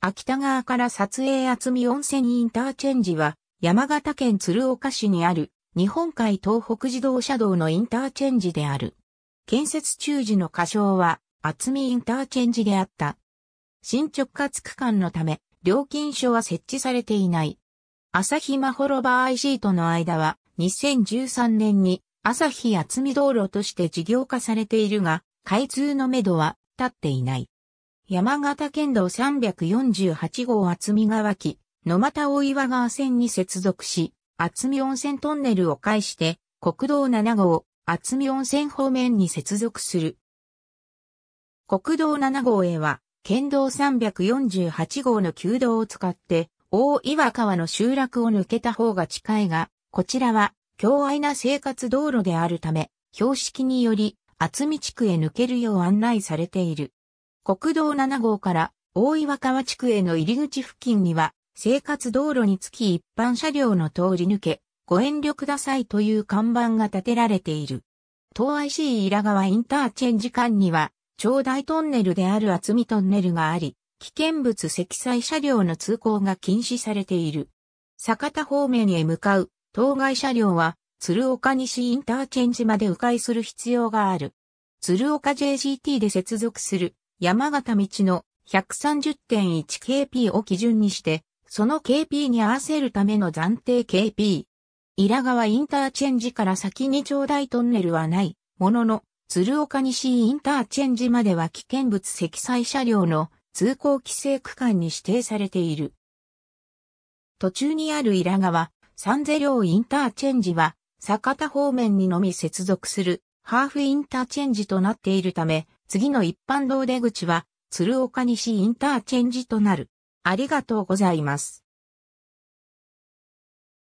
秋田川から撮影厚み温泉インターチェンジは、山形県鶴岡市にある、日本海東北自動車道のインターチェンジである。建設中時の仮称は、厚みインターチェンジであった。新直轄区間のため、料金所は設置されていない。朝日マホロバ IC との間は、2013年に朝日厚み道路として事業化されているが、開通のめどは立っていない。山形県道348号厚見川木、野又大岩川線に接続し、厚見温泉トンネルを介して、国道7号、厚見温泉方面に接続する。国道7号へは、県道348号の旧道を使って、大岩川の集落を抜けた方が近いが、こちらは、強愛な生活道路であるため、標識により、厚見地区へ抜けるよう案内されている。国道7号から大岩川地区への入り口付近には、生活道路につき一般車両の通り抜け、ご遠慮くださいという看板が建てられている。東 IC 伊良川インターチェンジ間には、長大トンネルである厚みトンネルがあり、危険物積載車両の通行が禁止されている。坂田方面へ向かう当該車両は、鶴岡西インターチェンジまで迂回する必要がある。鶴岡 JGT で接続する山形道の 130.1kP を基準にして、その KP に合わせるための暫定 KP。伊良川インターチェンジから先に長大トンネルはない、ものの、鶴岡西インターチェンジまでは危険物積載車両の通行規制区間に指定されている。途中にある伊良川、三世両インターチェンジは、坂田方面にのみ接続するハーフインターチェンジとなっているため、次の一般道出口は、鶴岡西インターチェンジとなる。ありがとうございます。